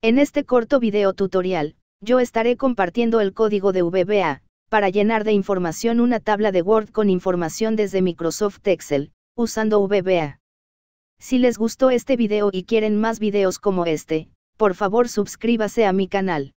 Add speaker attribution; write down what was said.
Speaker 1: En este corto video tutorial, yo estaré compartiendo el código de VBA, para llenar de información una tabla de Word con información desde Microsoft Excel, usando VBA. Si les gustó este video y quieren más videos como este, por favor suscríbase a mi canal.